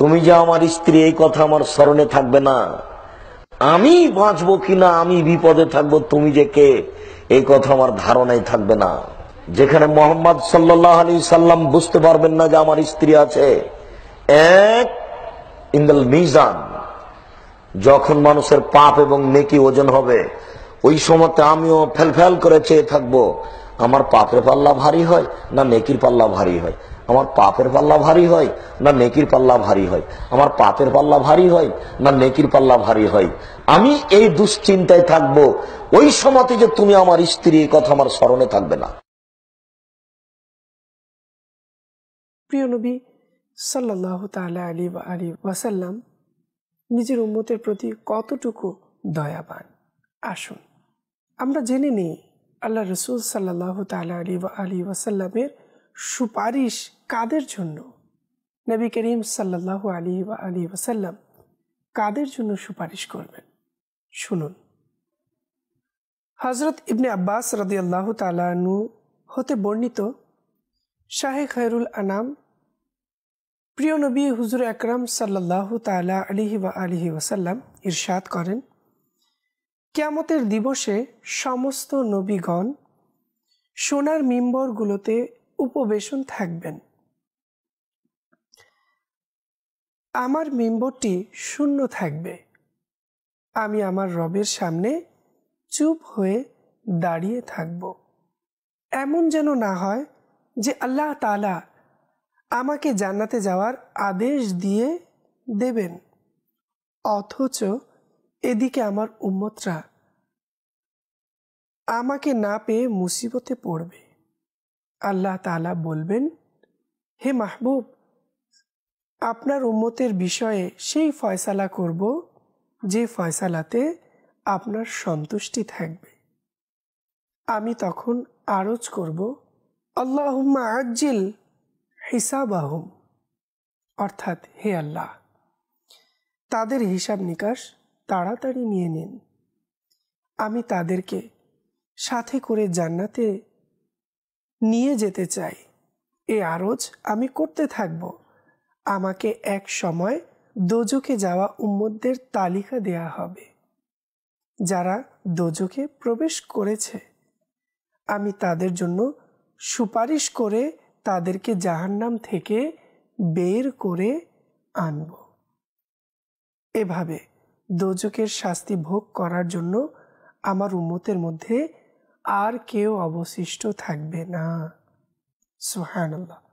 তুমি যা আমার স্ত্রী এই কথা আমার স্মরণে থাকবে না আমি বাঁচবো কিনা আমি বিপদে থাকবো তুমি যে কে এই কথা আমার ধারণাই থাকবে না যেখানে মোহাম্মদ সাল্লাহ আলী সাল্লাম বুঝতে পারবেন না যে আমার স্ত্রী আছে এক ইন্দল মিজান যখন মানুষের পাপ এবং নেকি ওজন হবে ওই সময়তে আমিও ফেল ফেল করে চেয়ে থাকবো আমার পাপের পাল্লা ভারী হয় না নেকির পাল্লা ভারী হয় আমার পাপের পাল্লা ভারী হয় না নেকির পাল্লা ভারী হয় আমার পাপের পাল্লা ভারী হয় না নেকির পাল্লা ভারী হয় আমি এই দুশ্চিন্তায় থাকব ওই সময়তে যে তুমি আমার স্ত্রী কথা আমার স্মরণে থাকবে না প্রিয় নবী সাল্লাহ তালা আলী আলী ওয়াসাল্লাম নিজের উন্মতের প্রতি কতটুকু দয়াবান আসুন আমরা জেনে নিই আল্লাহ রসুল সাল্লাহ তালা আলী আলী ওয়াসাল্লামের সুপারিশ কাদের জন্য নবী করিম সাল্লাল্লাহু আলী বা আলী ওসাল্লাম কাদের জন্য সুপারিশ করবেন শুনুন হজরত ইবনে আব্বাস আল্লাহ তালু হতে বর্ণিত শাহে খায়রুল আনাম প্রিয় নবী হুজুর একরাম সাল্লাহ তালা আলিহি বা আলিহি ওসাল্লাম ইরশাদ করেন ক্যামতের দিবসে সমস্ত নবীগণ সোনার মিম্বরগুলোতে উপবেশন থাকবেন আমার মেম্বরটি শূন্য থাকবে আমি আমার রবের সামনে চুপ হয়ে দাঁড়িয়ে থাকব এমন যেন না হয় যে আল্লাহ তালা আমাকে জান্নাতে যাওয়ার আদেশ দিয়ে দেবেন অথচ এদিকে আমার উম্মতরা আমাকে না পেয়ে মুসিবতে পড়বে আল্লাহ তালা বলবেন হে মাহবুব আপনার উম্মতের বিষয়ে সেই ফয়সালা করব যে ফয়সালাতে আপনার সন্তুষ্টি থাকবে আমি তখন আরজ করব আজ্জিল আজিল আহম অর্থাৎ হে আল্লাহ তাদের হিসাব নিকাশ তাড়াতাড়ি নিয়ে নিন আমি তাদেরকে সাথে করে জান্নাতে নিয়ে যেতে চাই এ আরজ আমি করতে থাকব আমাকে এক সময় দোজকে যাওয়া উম্মদদের তালিকা দেয়া হবে যারা দোজকে প্রবেশ করেছে আমি তাদের জন্য সুপারিশ করে তাদেরকে জাহান্নাম থেকে বের করে আনব এভাবে দোজকের শাস্তি ভোগ করার জন্য আমার উম্মতের মধ্যে আর কেও অবশিষ্ঠ থাকবে না সুবহানাল্লাহ